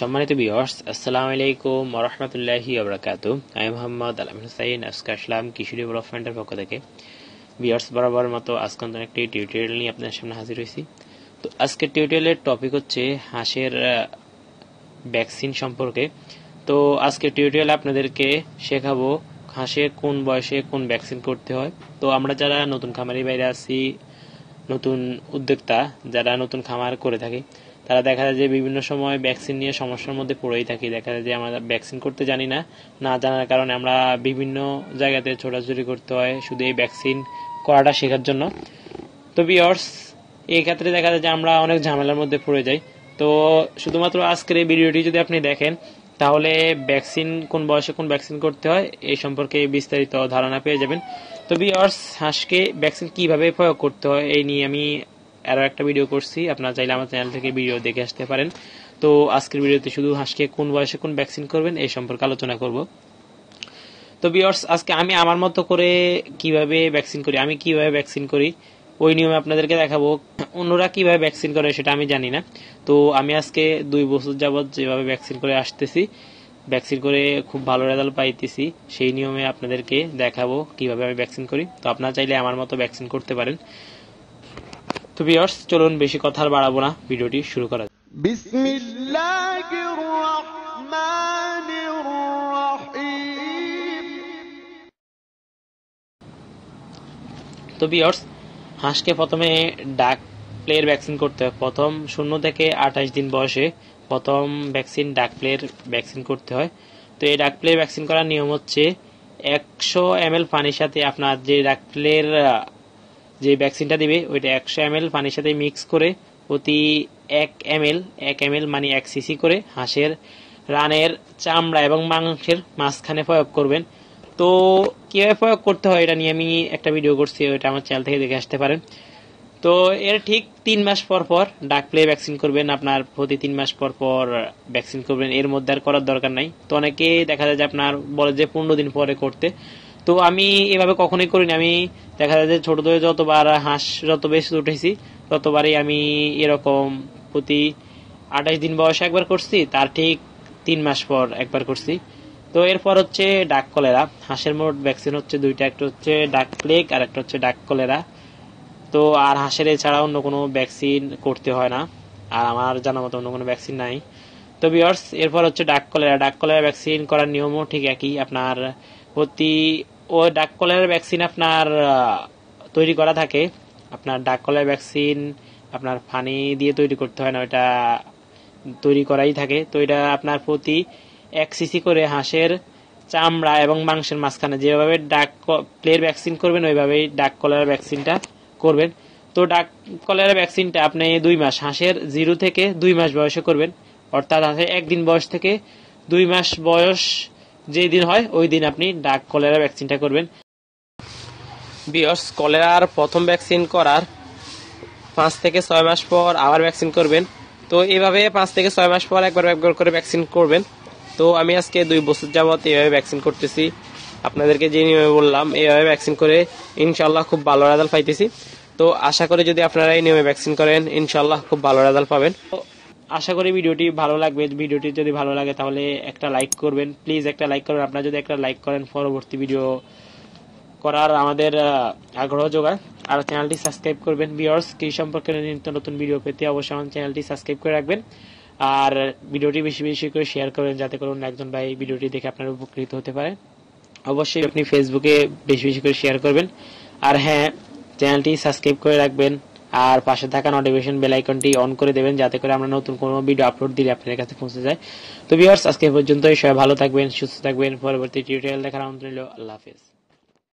সম্মানিত বিয়র্স আসসালামু আলাইকুম রহমতুল্লাহি আবরাকাত আমি মোহাম্মদ আলম হুসাইন আজকে আসলাম কিশোরী ডেভেলপমেন্টের পক্ষ থেকে বিয়র্স বরাবর মতো আজকে একটি টিউটোরিয়াল নিয়ে আপনার সামনে হাজির হয়েছি তো আজকে টিউটোরিয়ালের টপিক হচ্ছে হাঁসের ভ্যাকসিন সম্পর্কে তো আজকে টিউটোরিয়াল আপনাদেরকে শেখাবো হাঁসে কোন বয়সে কোন ভ্যাকসিন করতে হয় তো আমরা যারা নতুন খামারি বাইরে আছি নতুন উদ্যোক্তা যারা নতুন খামার করে থাকি তারা দেখা যায় যে বিভিন্ন সময় ভ্যাকসিন নিয়ে সমস্যার মধ্যে পড়েই থাকি দেখা যায় যে আমরা ভ্যাকসিন করতে জানি না না জানার কারণে আমরা বিভিন্ন জায়গাতে ছোটাছুটি করতে হয় শুধু এই ভ্যাকসিন করাটা শেখার জন্য তো বিয়ার্স এই ক্ষেত্রে দেখা যায় যে আমরা অনেক ঝামেলার মধ্যে পড়ে যাই তো শুধুমাত্র আজকের এই ভিডিওটি যদি আপনি দেখেন তাহলে ভ্যাকসিন কোন বয়সে কোন ভ্যাকসিন করতে হয় এই সম্পর্কে বিস্তারিত ধারণা পেয়ে যাবেন তো বিয়ার্স হাঁসকে ভ্যাকসিন কিভাবে প্রয়োগ করতে হয় এই নিয়ে আমি আরও একটা ভিডিও করছি আপনারা চাইলে আমার চ্যানেল থেকে ভিডিও দেখে আসতে পারেন তো আজকের ভিডিওতে শুধু হাঁসকে কোন বয়সে কোন ভ্যাকসিন করবেন এই সম্পর্কে আলোচনা করব তো বিয়ার্স আজকে আমি আমার মতো করে কিভাবে ভ্যাকসিন করি আমি কিভাবে ভ্যাকসিন করি ওই নিয়মে আপনাদেরকে দেখাবো অন্যরা কিভাবে ভ্যাকসিন করে সেটা আমি জানি না তো আমি আজকে দুই বছর যাবৎ যেভাবে ভ্যাকসিন করে আসতেছি ভ্যাকসিন করে খুব ভালো রেজাল্ট পাইতেছি সেই নিয়মে আপনাদেরকে দেখাবো কিভাবে আমি ভ্যাকসিন করি তো আপনারা চাইলে আমার মতো ভ্যাকসিন করতে পারেন তো বিয়ার্স চলুন বেশি কথা বাড়াবো না ভিডিওটি শুরু করা তো বিয়ার্স হাঁসকে প্রথমে ডাক প্লেয়ার ভ্যাকসিন করতে হয় প্রথম শূন্য থেকে আঠাশ দিন বয়সে প্রথম ভ্যাকসিন ডাক প্লেয়ার ভ্যাকসিন করতে হয় তো এই ডাক প্লেয়ার ভ্যাকসিন করার নিয়ম হচ্ছে একশো এম এল পানির সাথে আপনার যে ডাক প্লেয়ার যে ভ্যাকসিনটা দিবে ওইটা একশো এম পানির সাথে মিক্স করে প্রতি এক এম এল এক এম মানে এক সিসি করে হাঁসের রানের চামড়া এবং মাংসের মাঝখানে প্রয়োগ করবেন তো কীভাবে প্রয়োগ করতে হয় এটা নিয়ে আমি একটা ভিডিও করছি ওইটা আমার চ্যানেল থেকে দেখে আসতে পারেন তো এর ঠিক তিন মাস পর পর ডাক প্লে ভ্যাকসিন করবেন আপনার প্রতি তিন মাস পর পর ভ্যাকসিন করবেন এর মধ্যে আর করার দরকার নাই তো অনেকে দেখা যায় যে আপনার বলে যে পনেরো দিন পরে করতে তো আমি এভাবে কখনোই করিনি আমি দেখা যায় যে ছোট ধরে যতবার হাঁস যত বেশি উঠেছি ততবারই আমি এরকম প্রতি আঠাশ দিন বয়সে একবার করছি তার ঠিক তিন মাস পর একবার করছি তো এরপর হচ্ছে ডাক কলেরা হাঁসের মোট ভ্যাকসিন হচ্ছে দুইটা একটা হচ্ছে ডাক প্লেগ আর একটা হচ্ছে ডাক কলেরা তো আর হাঁসের এছাড়া অন্য কোনো ভ্যাকসিন করতে হয় না আর আমার জানা মতো অন্য কোনো ভ্যাকসিন নাই তো বিয়ার্স এরপর হচ্ছে ডাক কলেরা ডাক কলেরা ভ্যাকসিন করার নিয়মও ঠিক একই আপনার প্রতি ও ডাক কলার ভ্যাকসিন আপনার তৈরি করা থাকে আপনার ডাক কলার ভ্যাকসিন আপনার ফানি দিয়ে তৈরি করতে হয় না ওটা তৈরি করাই থাকে তো এটা আপনার প্রতি এক সিসি করে হাঁসের চামড়া এবং মাংসের মাঝখানে যেভাবে ডাক প্লের ভ্যাকসিন করবেন ওইভাবেই ডাক কলার ভ্যাকসিনটা করবেন তো ডাক কলার ভ্যাকসিনটা আপনি দুই মাস হাঁসের জিরো থেকে দুই মাস বয়সে করবেন অর্থাৎ হাঁসের একদিন বয়স থেকে দুই মাস বয়স যেই দিন হয় ওই দিন আপনি ডাক কলেরা ভ্যাকসিনটা করবেন বিয়স কলেরার প্রথম ভ্যাকসিন করার পাঁচ থেকে ছয় মাস পর আবার ভ্যাকসিন করবেন তো এইভাবে পাঁচ থেকে ছয় মাস পর একবার একবার করে ভ্যাকসিন করবেন তো আমি আজকে দুই বছর যাবৎ এইভাবে ভ্যাকসিন করতেছি আপনাদেরকে যে নিয়মে বললাম এইভাবে ভ্যাকসিন করে ইনশাল্লাহ খুব ভালো রেজাল্ট পাইতেছি তো আশা করি যদি আপনারা এই নিয়মে ভ্যাকসিন করেন ইনশাল্লাহ খুব ভালো রেজাল্ট পাবেন আশা করি ভিডিওটি ভালো লাগবে ভিডিওটি যদি ভালো লাগে তাহলে একটা লাইক করবেন প্লিজ একটা লাইক করবেন আপনারা যদি একটা লাইক করেন পরবর্তী ভিডিও করার আমাদের আগ্রহ যোগায় আর চ্যানেলটি সাবস্ক্রাইব করবেন ভিওর্স কৃষি সম্পর্কে নিত্য নতুন ভিডিও পেতে অবশ্যই আমার চ্যানেলটি সাবস্ক্রাইব করে রাখবেন আর ভিডিওটি বেশি বেশি করে শেয়ার করবেন যাতে করে অন্য একজন ভাই ভিডিওটি দেখে আপনার উপকৃত হতে পারে অবশ্যই আপনি ফেসবুকে বেশি বেশি করে শেয়ার করবেন আর হ্যাঁ চ্যানেলটি সাবস্ক্রাইব করে রাখবেন আর পাশে থাকা নোটিফিকেশন বেল আইকনটি অন করে দেবেন যাতে করে আমরা নতুন কোনো ভিডিও আপলোড দিলে আপনাদের কাছে পৌঁছে যায় তো ভিউয়ার্স আজকে পর্যন্তই সবাই ভালো থাকবেন সুস্থ থাকবেন পরবর্তী টিউটোরিয়াল দেখার আমন্ত্রণ রইল আল্লাহ হাফেজ